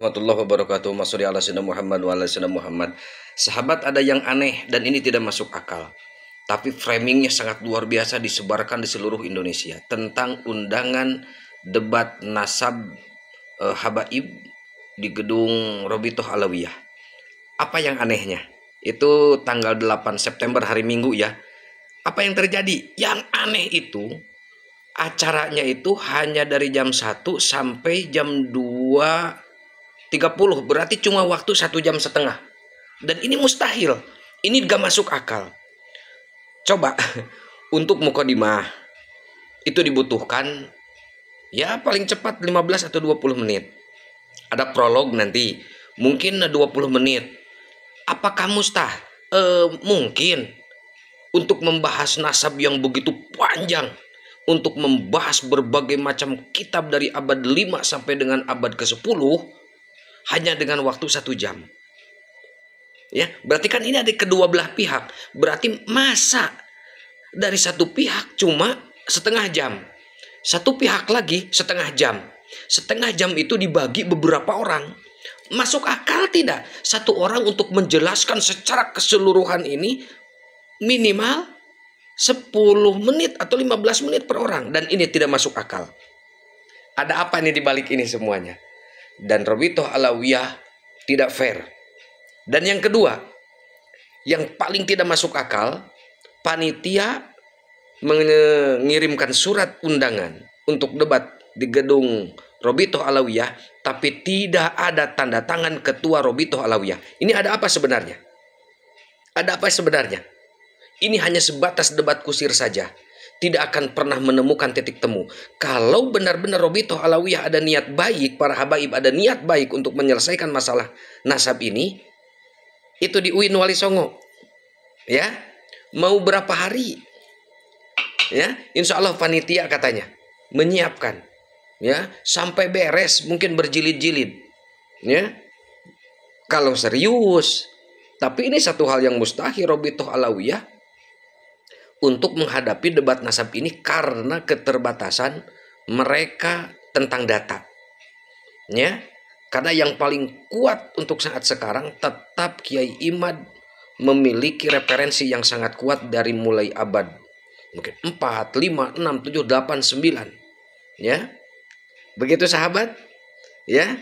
warahmatullahi wabarakatuh. Masuri ala sinam Muhammad wa ala sinam Muhammad. Sahabat ada yang aneh dan ini tidak masuk akal. Tapi framingnya sangat luar biasa disebarkan di seluruh Indonesia tentang undangan debat nasab e, habaib di gedung Robitoh Alawiyah. Apa yang anehnya? Itu tanggal 8 September hari Minggu ya. Apa yang terjadi? Yang aneh itu acaranya itu hanya dari jam 1 sampai jam 2 30 berarti cuma waktu satu jam setengah. Dan ini mustahil. Ini gak masuk akal. Coba untuk mukodimah itu dibutuhkan ya paling cepat 15 atau 20 menit. Ada prolog nanti mungkin 20 menit. Apakah mustah? E, mungkin untuk membahas nasab yang begitu panjang untuk membahas berbagai macam kitab dari abad 5 sampai dengan abad ke-10 hanya dengan waktu satu jam. Ya, berarti kan ini ada kedua belah pihak. Berarti masa dari satu pihak cuma setengah jam. Satu pihak lagi setengah jam. Setengah jam itu dibagi beberapa orang. Masuk akal tidak? Satu orang untuk menjelaskan secara keseluruhan ini minimal 10 menit atau 15 menit per orang. Dan ini tidak masuk akal. Ada apa ini dibalik ini semuanya? dan Robitoh Alawiyah tidak fair. Dan yang kedua, yang paling tidak masuk akal, panitia mengirimkan surat undangan untuk debat di gedung Robitoh Alawiyah, tapi tidak ada tanda tangan ketua Robitoh Alawiyah. Ini ada apa sebenarnya? Ada apa sebenarnya? Ini hanya sebatas debat kusir saja tidak akan pernah menemukan titik temu. Kalau benar-benar Robito Alawiyah ada niat baik, para habaib ada niat baik untuk menyelesaikan masalah nasab ini, itu di UIN Wali Songo. Ya, mau berapa hari? Ya, insya Allah panitia katanya menyiapkan ya sampai beres mungkin berjilid-jilid ya kalau serius tapi ini satu hal yang mustahil Robito Alawiyah untuk menghadapi debat nasab ini karena keterbatasan mereka tentang data. Ya, karena yang paling kuat untuk saat sekarang tetap Kiai Imad memiliki referensi yang sangat kuat dari mulai abad mungkin 4, 5, 6, 7, 8, 9. Ya. Begitu sahabat? Ya.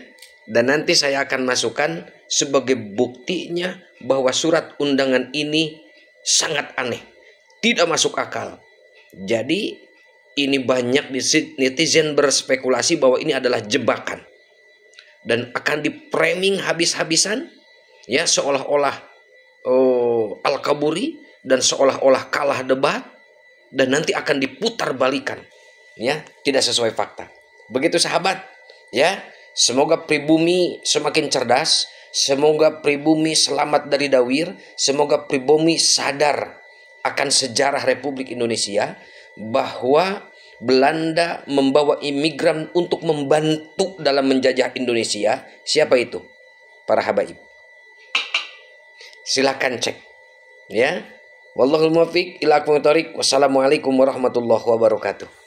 Dan nanti saya akan masukkan sebagai buktinya bahwa surat undangan ini sangat aneh. Tidak masuk akal. Jadi ini banyak netizen berspekulasi bahwa ini adalah jebakan. Dan akan dipreming habis-habisan ya seolah-olah oh, Al-Kaburi dan seolah-olah kalah debat dan nanti akan diputar balikan ya tidak sesuai fakta begitu sahabat ya semoga pribumi semakin cerdas semoga pribumi selamat dari dawir semoga pribumi sadar akan sejarah Republik Indonesia bahwa Belanda membawa imigran untuk membantu dalam menjajah Indonesia. Siapa itu? Para habaib. Silahkan cek. Ya. Wallahul muwaffiq ila Wassalamualaikum warahmatullahi wabarakatuh.